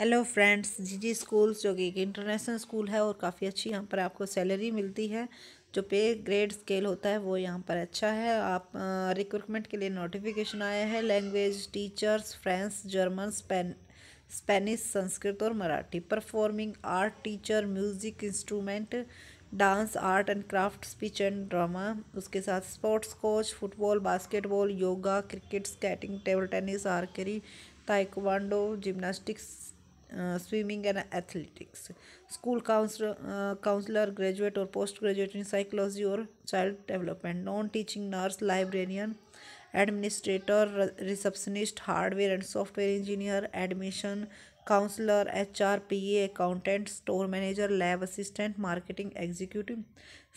hello friends G G school जो कि एक इंटरनेशनल स्कूल है और काफ़ी अच्छी यहाँ पर आपको सैलरी मिलती है जो पे ग्रेड स्केल होता है वो यहाँ पर अच्छा है आप रिक्रूटमेंट के लिए नोटिफिकेशन आया है language teachers French German Spain Spanish Sanskrit और Marathi performing art teacher music instrument dance art and craft speech and drama उसके साथ sports coach football basketball yoga cricket skating table tennis archery taekwondo gymnastics swimming and athletics school counsellor graduate और post graduate in psychology और child development non teaching nurse librarian administrator receptionist hardware and software engineer admission counsellor H R P A accountant store manager lab assistant marketing executive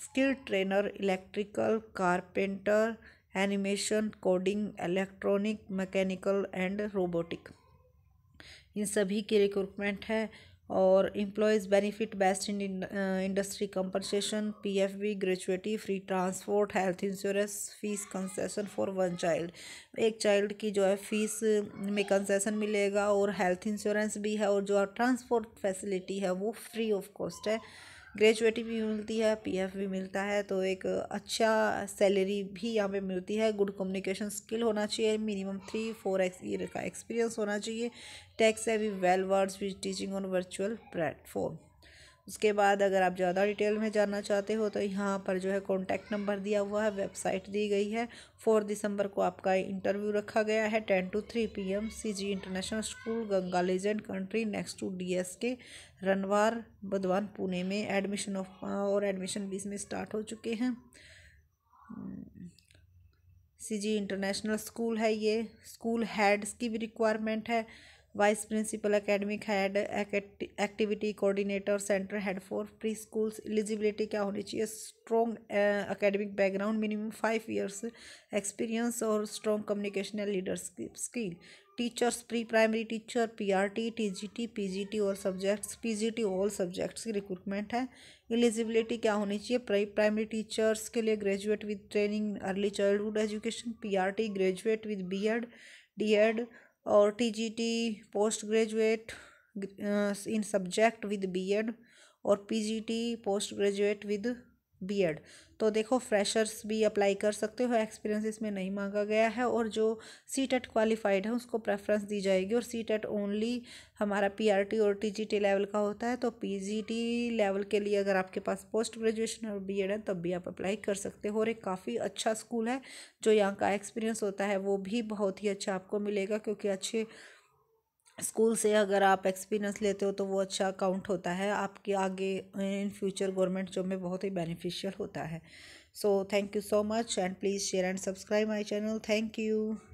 skill trainer electrical carpenter animation coding electronic mechanical and robotic इन सभी की recruitment है और employees benefit best in industry compensation PFB gratuity free transport health insurance fees concession for one child एक child की जो है fees में कंसेशन मिलेगा और हेल्थ इंश्योरेंस भी है और जो ट्रांसपोर्ट फैसिलिटी है वो फ्री ऑफ कॉस्ट है ग्रेजुएटी भी मिलती है पीएफ भी मिलता है तो एक अच्छा सैलरी भी यहाँ पे मिलती है गुड कम्युनिकेशन स्किल होना चाहिए minimum three four x year का एक्सपीरियंस होना चाहिए टैक्स है भी वेल वर्ड्स भी टीचिंग ऑन वर्चुअल प्लेटफॉर्म उसके बाद अगर आप ज़्यादा डिटेल में जानना चाहते हो तो यहाँ पर जो है कॉन्टैक्ट नंबर दिया हुआ है वेबसाइट दी गई है फोर दिसंबर को आपका इंटरव्यू रखा गया है ten to three P M C G international school Ganga legend country next to D S K रनवार बदवान पुणे में एडमिशन ऑफ uh, और एडमिशन बीस में स्टार्ट हो चुके हैं सी जी इंटरनेशनल स्कूल है ये स्कूल हेड्स की भी रिक्वायरमेंट है vice principal academic head activity coordinator centre head for pre schools eligibility क्या होनी चाहिए strong academic background minimum five years experience और strong communication and leadership skill teachers pre primary teacher PRT TGT PGT और subjects PGT all subjects की recruitment है eligibility क्या होनी चाहिए प्री प्राइमरी टीचर्स के लिए graduate with training early childhood education PRT graduate with BEd DEd और TGT post graduate in subject with BEd और PGT post graduate with BEd तो देखो फ्रेशर्स भी अप्लाई कर सकते हो एक्सपीरियंस इसमें नहीं मांगा गया है और जो सी टेट e क्वालिफाइड है उसको प्रेफरेंस दी जाएगी और सी टेट ओनली हमारा पीआरटी और टीजीटी लेवल का होता है तो पीजीटी लेवल के लिए अगर आपके पास पोस्ट ग्रेजुएशन और बीएड है तब भी आप अप्लाई कर सकते हो और एक काफ़ी अच्छा स्कूल है जो यहाँ का एक्सपीरियंस होता है वो भी बहुत ही अच्छा आपको मिलेगा क्योंकि अच्छे स्कूल से अगर आप एक्सपीरियंस लेते हो तो वो अच्छा काउंट होता है आपके आगे इन फ्यूचर गवर्नमेंट जॉब में बहुत ही बेनिफिशियल होता है so thank you so much and please share and subscribe my channel thank you